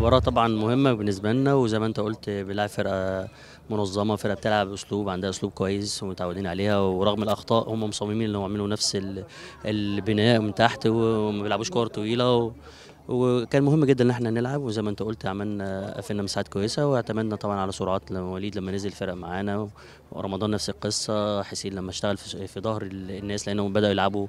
مباراة طبعا مهمة بالنسبة لنا وزي ما انت قلت بنلاعب فرقة منظمة فرقة بتلعب اسلوب عندها اسلوب كويس ومتعودين عليها ورغم الاخطاء هم مصممين هم يعملوا نفس البناء من تحت وما بيلعبوش كور طويلة و... وكان مهم جدا ان احنا نلعب وزي ما انت قلت عملنا قفلنا مساحات كويسه واعتمدنا طبعا على سرعات وليد لما نزل فرق معانا ورمضان نفس القصه حسين لما اشتغل في ظهر الناس لانهم بداوا يلعبوا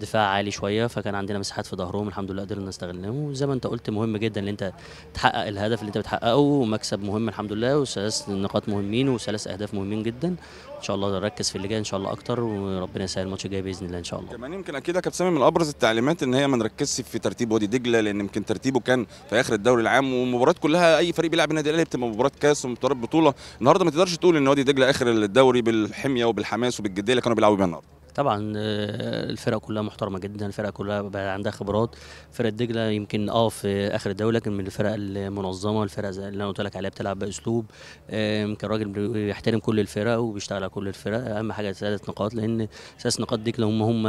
دفاع عالي شويه فكان عندنا مساحات في ظهرهم الحمد لله قدرنا نستغلهم وزي ما انت قلت مهم جدا ان انت تحقق الهدف اللي انت بتحققه ومكسب مهم الحمد لله وثلاث نقاط مهمين وثلاث اهداف مهمين جدا ان شاء الله نركز في اللي جاي ان شاء الله اكتر وربنا يسهل الماتش الجاي باذن الله ان شاء الله كمان يمكن اكيد يا كابتن من ابرز التعليمات ان هي ما نركزش في ترتيب وادي دجله لان يمكن ترتيبه كان في اخر الدوري العام ومباريات كلها اي فريق بيلعب النادي الاهلي بتبقى مباراه كاس ومباراه بطوله النهارده ما تقدرش تقول ان وادي دجله اخر الدوري بالحميه وبالحماس وبالجديه اللي كانوا بيلعبوا بيها النهارده طبعا آه، الفرق كلها محترمه جدا الفرق كلها بقى عندها خبرات فرقه دجله يمكن اه في اخر الدوري لكن من الفرق المنظمه الفرق اللي انا قلت لك عليها بتلعب باسلوب آه، يمكن الراجل بيحترم كل الفرق وبيشتغل على كل الفرق اهم حاجه ثلاث نقاط لان ثلاث نقاط دجله هم هم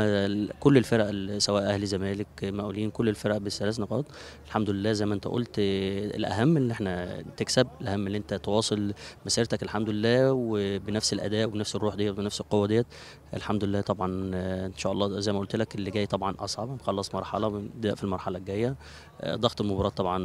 كل الفرق سواء اهلي زمالك مقاولين كل الفرق بالثلاث نقاط الحمد لله زي ما انت قلت الاهم ان احنا تكسب الاهم ان انت تواصل مسيرتك الحمد لله وبنفس الاداء وبنفس الروح ديت وبنفس القوه ديت الحمد لله طبعا طبعا آه، ان شاء الله زي ما قلت لك اللي جاي طبعا اصعب مخلص مرحله بنبدا في المرحله الجايه آه، ضغط المباراه طبعا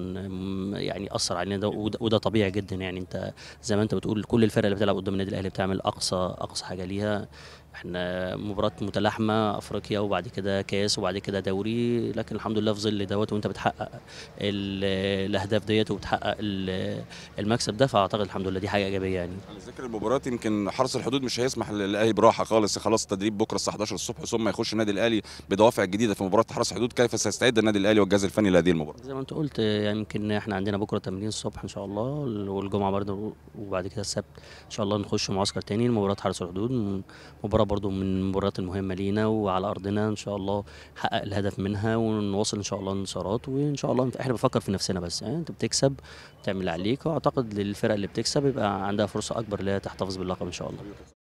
يعني اثر علينا ده وده طبيعي جدا يعني انت زي ما انت بتقول كل الفرق اللي بتلعب قدام النادي الاهلي بتعمل اقصى اقصى حاجه ليها احنا مباراه متلاحمه افريقيا وبعد كده كاس وبعد كده دوري لكن الحمد لله في ظل دوت وانت بتحقق الاهداف ديت وبتحقق المكسب ده فاعتقد الحمد لله دي حاجه ايجابيه يعني على ذكر المباراه يمكن حرس الحدود مش هيسمح للاهلي براحه خالص خلاص التدريب بكره الساعه 11 الصبح ثم يخش النادي الاهلي بدوافع جديده في مباراه حرس الحدود كيف سيستعد النادي الاهلي والجهاز الفني لهذه المباراه زي ما انت قلت يمكن يعني احنا عندنا بكره تمرين الصبح ان شاء الله والجمعه برضه وبعد كده السبت ان شاء الله نخش معسكر تاني لمباراه حرس الحدود مباراه برضو من المباريات المهمه لينا وعلى ارضنا ان شاء الله نحقق الهدف منها ونواصل ان شاء الله انتصارات وان شاء الله احنا بنفكر في نفسنا بس يعني انت بتكسب تعمل اللي عليك واعتقد للفرق اللي بتكسب يبقى عندها فرصه اكبر ان هي تحتفظ باللقب ان شاء الله